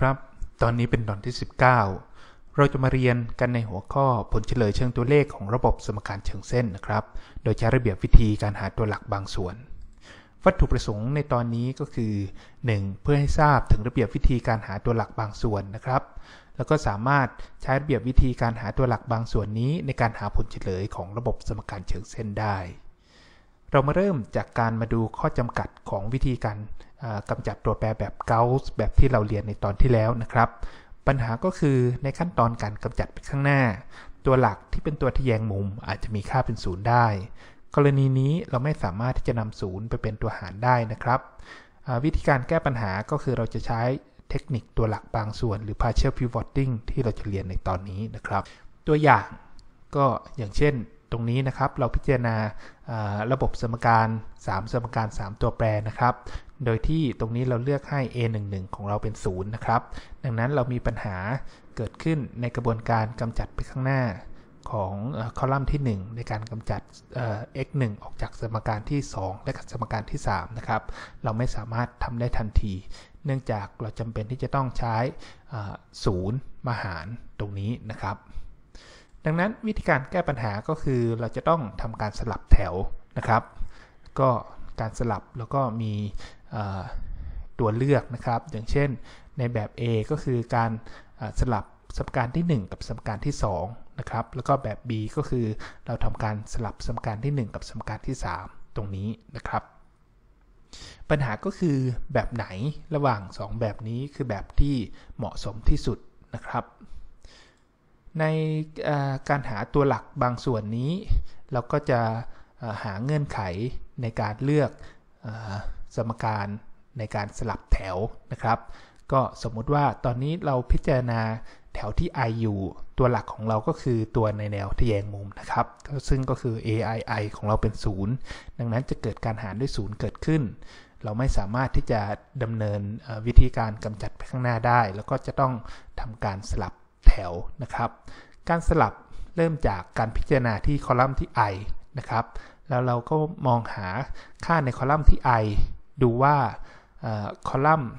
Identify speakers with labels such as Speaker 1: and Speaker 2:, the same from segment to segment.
Speaker 1: ครับตอนนี้เป็นตอนที่ 19 เราจะมาเรียนกันในหัวข้อผลเฉลยเชิงตัวเลขของระบบสมการเชิงเส้นนะครับ โดยใช้ระเบียบวิธีการหาตัวหลักบางส่วน วัตถุประสงค์ในตอนนี้ก็คือ 1. เพื่อให้ทราบถึงระเบียบวิธีการหาตัวหลักบางส่วนนะครับ แล้วก็สามารถใช้ระเบียบวิธีการหาตัวหลักบางส่วนนี้ในการหาผลเฉลยของระบบสมการเชิงเส้นได้เรามาเริ่มจากการมาดูข้อจำกัดของวิธีการกำจัดตัวแปรแบบเกาส์แบบที่เราเรียนในตอนที่แล้วนะครับ ปัญหาก็คือในขั้นตอนการกำจัดไปข้างหน้า ตัวหลักที่เป็นตัวทแยงมุมอาจจะมีค่าเป็นศูนย์ได้กรณีนี้เราไม่สามารถที่จะนำศูนย์ไปเป็นตัวหารได้นะครับวิธีการแก้ปัญหาก็คือเราจะใช้เทคนิคตัวหลักบางส่วน หรือ partial pivoting ที่เราจะเรียนในตอนนี้นะครับ ตัวอย่างก็อย่างเช่นตรงนี้นะครับเราพิจารณาระบบสมการ 3 สมการ 3 ตัวแปรนะครับ โดยที่ตรงนี้เราเลือกให้ a 1 1ของเราเป็น 0 นะครับดังนั้นเรามีปัญหาเกิดขึ้นในกระบวนการกำจัดไปข้างหน้าของคอลัมน์ที่ 1 ในการกำจัด x 1ออกจากสมการที่ 2 และสมการที่3นะครับเราไม่สามารถทำได้ทันที เนื่องจากเราจำเป็นที่จะต้องใช้ศูนย์มาหารตรงนี้นะครับดังนั้นวิธีการแก้ปัญหาก็คือเราจะต้องทำการสลับแถวนะครับ ก็การสลับแล้วก็มีตัวเลือกนะครับ อย่างเช่นในแบบ A ก็คือการสลับสมการที่ 1 กับสมการที่2นะครับแล้วก็แบบ B ก็คือเราทำการสลับสมการที่ 1 กับสมการที่ 3 ตรงนี้นะครับ ปัญหาก็คือแบบไหนระหว่าง 2 แบบนี้คือแบบที่เหมาะสมที่สุดนะครับในการหาตัวหลักบางส่วนนี้ เราก็จะหาเงื่อนไขในการเลือกสมการในการสลับแถวนะครับ ก็สมมุติว่าตอนนี้เราพิจารณาแถวที่ i อยู่ตัวหลักของเราก็คือตัวในแนวทแยงมุมนะครับซึ่งก็คือ aii ของเราเป็น0ดังนั้นจะเกิดการหารด้วย0เกิดขึ้น เราไม่สามารถที่จะดำเนินวิธีการกำจัดไปข้างหน้าได้ แล้วก็จะต้องทำการสลับแถว นะครับ การสลับเริ่มจากการพิจารณาที่คอลัมน์ที่ i นะครับ แล้วเราก็มองหาค่าในคอลัมน์ที่ i ดูว่าคอลัมน์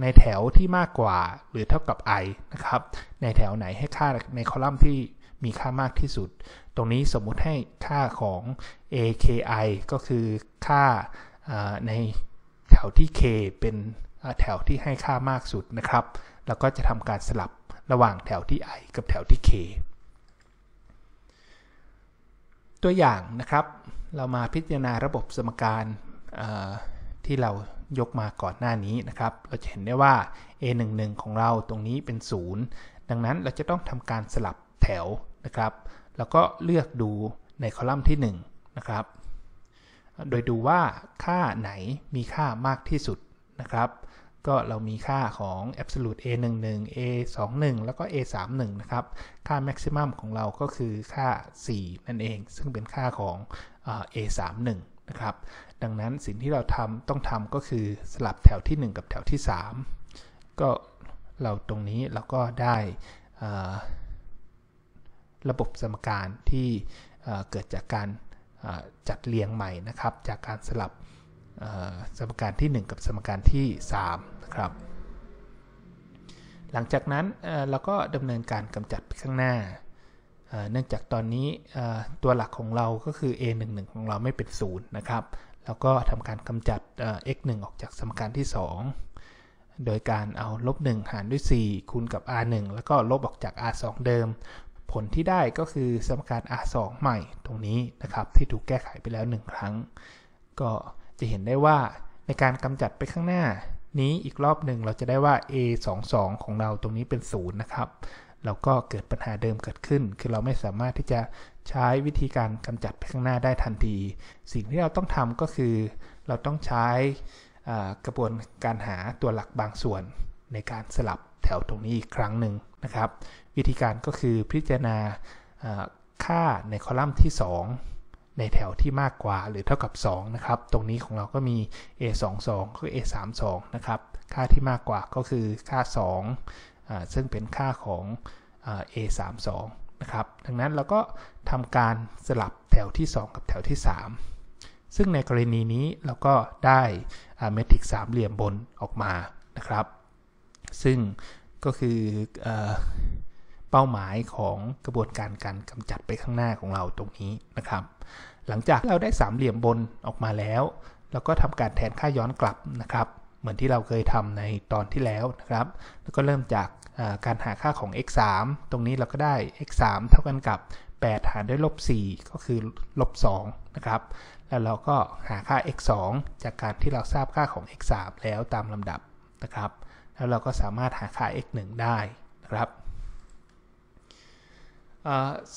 Speaker 1: ในแถวที่มากกว่าหรือเท่ากับ i นะครับ ในแถวไหนให้ค่าในคอลัมน์ที่มีค่ามากที่สุด ตรงนี้สมมุติให้ค่าของ AKI ก็คือค่าในแถวที่ K เป็นแถวที่ให้ค่ามากสุดนะครับเราก็จะทำการสลับระหว่างแถวที่ i กับแถวที่ k ตัวอย่างนะครับ เรามาพิจารณาระบบสมการที่เรายกมาก่อนหน้านี้นะครับ เราจะเห็นได้ว่า a 1 1ของเราตรงนี้เป็น 0 ดังนั้นเราจะต้องทำการสลับแถวนะครับแล้วก็เลือกดูในคอลัมน์ที่ 1 นะครับ โดยดูว่าค่าไหนมีค่ามากที่สุดนะครับก็เรามีค่าของ absolute a 1 1 a 2 1แล้วก็ a 3 1นะครับ ค่า maximum ของเราก็คือค่า 4 นั่นเอง ซึ่งเป็นค่าของ a 3 1นะครับ ดังนั้นสิ่งที่เราทำต้องทำก็คือสลับแถวที่ 1 กับแถวที่ 3 ก็เราตรงนี้เราก็ได้ระบบสมการที่เกิดจากการจัดเรียงใหม่นะครับ จากการสลับสมการที่ 1 กับสมการที่ 3 นะครับ หลังจากนั้นเราก็ดำเนินการกำจัดไปข้างหน้า เนื่องจากตอนนี้ตัวหลักของเราก็คือ a 1 1ของเราไม่เป็น0นะครับ แล้วก็ทำการกำจัด x 1ออกจากสมการที่ 2 โดยการเอาลบ1หารด้วย 4 คูณกับ r 1แล้วก็ลบออกจาก r 2เดิม ผลที่ได้ก็คือสมการ r 2ใหม่ตรงนี้นะครับที่ถูกแก้ไขไปแล้ว 1 ครั้ง ก็จะเห็นได้ว่าในการกำจัดไปข้างหน้านี้อีกรอบหนึ่งเราจะได้ว่า a 2 2 ของเราตรงนี้เป็น0นะครับ แล้วก็เกิดปัญหาเดิมเกิดขึ้น คือเราไม่สามารถที่จะใช้วิธีการกำจัดไปข้างหน้าได้ทันที สิ่งที่เราต้องทำก็คือเราต้องใช้กระบวนการหาตัวหลักบางส่วน ในการสลับแถวตรงนี้อีกครั้งหนึ่งนะครับ วิธีการก็คือพิจารณาค่าในคอลัมน์ที่2ในแถวที่มากกว่าหรือเท่ากับ 2 นะครับ ตรงนี้ของเราก็มี a 2 2คือ a 3 2นะครับ ค่าที่มากกว่าก็คือค่า 2อซึ่งเป็นค่าของ a 3 2นะครับ ดังนั้นเราก็ทำการสลับแถวที่ 2 กับแถวที่ 3 ซึ่งในกรณีนี้เราก็ได้เมทริกสามเหลี่ยมบนออกมา นะครับ ซึ่งก็คืออเป้าหมายของกระบวนการการกำจัดไปข้างหน้าของเราตรงนี้นะครับ หลังจากเราได้สามเหลี่ยมบนออกมาแล้ว เราก็ทำการแทนค่าย้อนกลับนะครับ เหมือนที่เราเคยทำในตอนที่แล้วนะครับ แล้วก็เริ่มจากการหาค่าของ x 3ตรงนี้เราก็ได้ x 3เท่ากันกับ8หารด้วยลบ4ก็คือลบ2นะครับแล้วเราก็หาค่า x 2จากการที่เราทราบค่าของ x 3แล้วตามลำดับนะครับ แล้วเราก็สามารถหาค่า x 1ได้นะครับ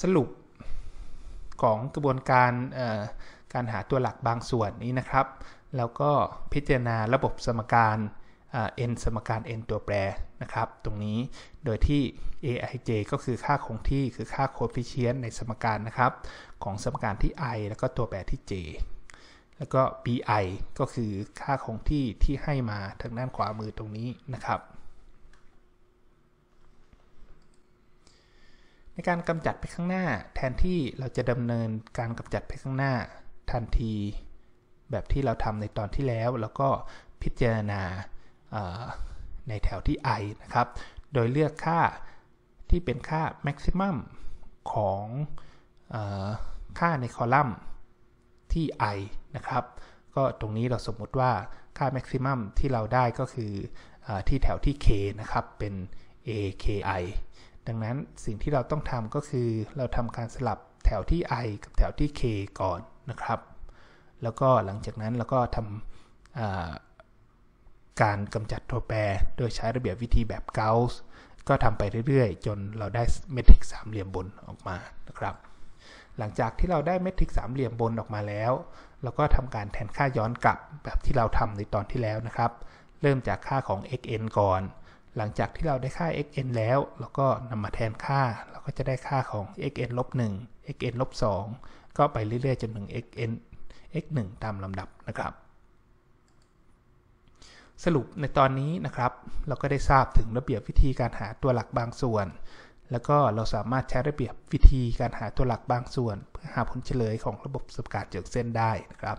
Speaker 1: สรุปของกระบวนการการหาตัวหลักบางส่วนนี้นะครับ แล้วก็พิจารณาระบบสมการเอ็นสมการ n ตัวแปรนะครับ ตรงนี้โดยที่ aij ก็คือค่าคงที่คือค่าโคฟิเชียนในสมการนะครับ ของสมการที่ i แล้วก็ตัวแปรที่ j แล้วก็ bi ก็คือค่าคงที่ที่ให้มาทางด้านขวามือตรงนี้นะครับในการกำจัดไปข้างหน้าแทนที่เราจะดำเนินการกำจัดไปข้างหน้าทันทีแบบที่เราทำในตอนที่แล้ว แล้วก็พิจารณาในแถวที่ i นะครับ โดยเลือกค่าที่เป็นค่า maximum ของอค่าในคอลัมน์ที่ i นะครับ ก็ตรงนี้เราสมมติว่าค่า maximum ที่เราได้ก็คืออที่แถวที่ k นะครับเป็น aki ดังนั้นสิ่งที่เราต้องทำก็คือเราทำการสลับแถวที่ i กับแถวที่ k ก่อนนะครับ แล้วก็หลังจากนั้นเราก็ทำการกำจัดตัวแปร โดยใช้ระเบียบวิธีแบบ Gauss ก็ทำไปเรื่อยๆ จนเราได้เมทริกสามเหลี่ยมบนออกมานะครับ หลังจากที่เราได้เมทริกสามเหลี่ยมบนออกมาแล้วเราก็ทำการแทนค่าย้อนกลับแบบที่เราทำในตอนที่แล้วนะครับ เริ่มจากค่าของ xn ก่อนหลังจากที่เราได้ค่า xn แล้วเราก็นำมาแทนค่าเราก็จะได้ค่าของ xn ลบ 1 xn ลบ 2 ก็ไปเรื่อยๆจนถึง xn x1 ตามลำดับนะครับ สรุปในตอนนี้นะครับ เราก็ได้ทราบถึงระเบียบวิธีการหาตัวหลักบางส่วน แล้วก็เราสามารถใช้ระเบียบวิธีการหาตัวหลักบางส่วน เพื่อหาผลเฉลยของระบบสการเจิกเส้นได้นะครับ